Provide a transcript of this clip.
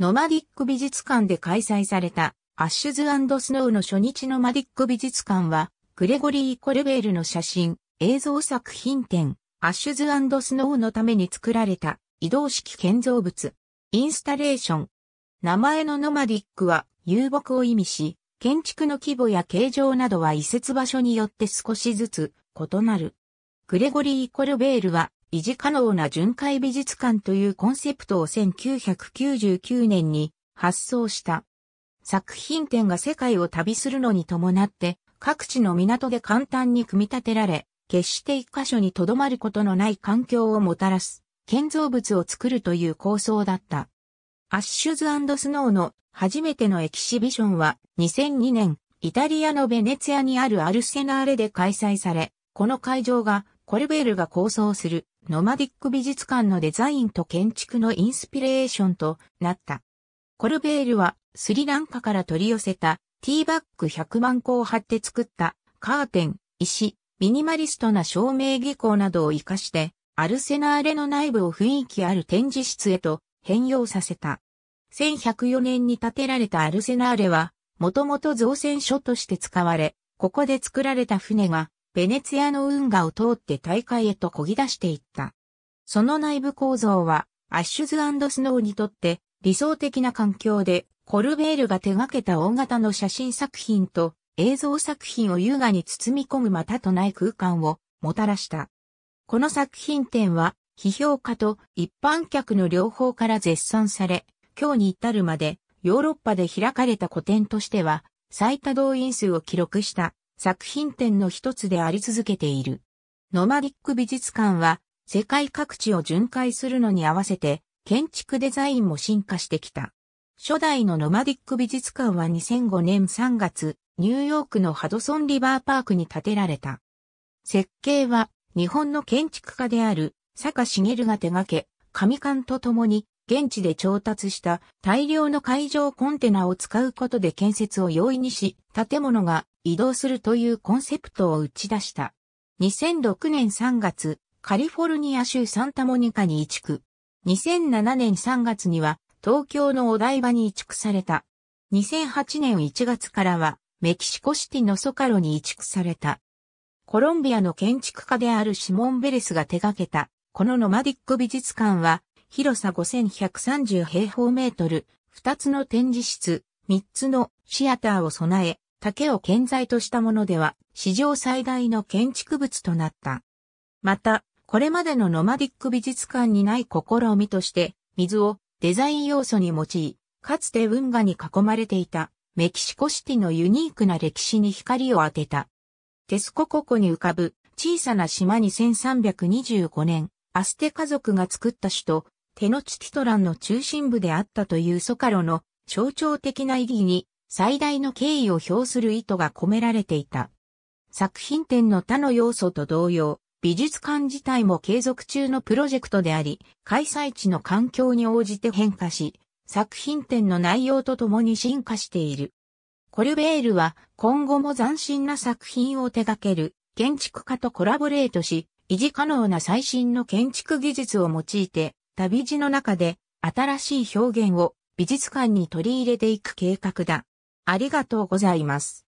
ノマディック美術館で開催されたアッシュズスノーの初日ノマディック美術館は、グレゴリー・コルベールの写真、映像作品展、アッシュズスノーのために作られた移動式建造物、インスタレーション。名前のノマディックは遊牧を意味し、建築の規模や形状などは移設場所によって少しずつ異なる。グレゴリー・コルベールは維持可能な巡回美術館というコンセプトを1999年に発想した。作品展が世界を旅するのに伴って各地の港で簡単に組み立てられ、決して一箇所に留まることのない環境をもたらす建造物を作るという構想だった。アッシュズスノーの初めてのエキシビションは2002年イタリアのベネツィアにあるアルセナーレで開催され、この会場がコルベールが構想するノマディック美術館のデザインと建築のインスピレーションとなった。コルベールはスリランカから取り寄せたティーバッグ100万個を貼って作ったカーテン、石、ミニマリストな照明技巧などを活かしてアルセナーレの内部を雰囲気ある展示室へと変容させた。1104年に建てられたアルセナーレはもともと造船所として使われ、ここで作られた船がベネツィアの運河を通って大海へと漕ぎ出していった。その内部構造は、アッシュズスノーにとって理想的な環境で、コルベールが手掛けた大型の写真作品と映像作品を優雅に包み込むまたとない空間をもたらした。この作品展は、批評家と一般客の両方から絶賛され、今日に至るまでヨーロッパで開かれた古典としては最多動員数を記録した。作品展の一つであり続けている。ノマディック美術館は世界各地を巡回するのに合わせて建築デザインも進化してきた。初代のノマディック美術館は2005年3月、ニューヨークのハドソンリバーパークに建てられた。設計は日本の建築家である坂茂が手掛け、神館と共に現地で調達した大量の海上コンテナを使うことで建設を容易にし、建物が移動するというコンセプトを打ち出した。2006年3月、カリフォルニア州サンタモニカに移築。2007年3月には東京のお台場に移築された。2008年1月からはメキシコシティのソカロに移築された。コロンビアの建築家であるシモン・ベレスが手掛けた、このノマディック美術館は広さ5130平方メートル、2つの展示室、3つのシアターを備え、竹を建材としたものでは、史上最大の建築物となった。また、これまでのノマディック美術館にない試みとして、水をデザイン要素に用い、かつて運河に囲まれていたメキシコシティのユニークな歴史に光を当てた。テスコココに浮かぶ小さな島に1325年、アステ家族が作った首都テノチティトランの中心部であったというソカロの象徴的な意義に最大の敬意を表する意図が込められていた。作品展の他の要素と同様、美術館自体も継続中のプロジェクトであり、開催地の環境に応じて変化し、作品展の内容とともに進化している。コルベールは今後も斬新な作品を手掛ける建築家とコラボレートし、維持可能な最新の建築技術を用いて旅路の中で新しい表現を美術館に取り入れていく計画だ。ありがとうございます。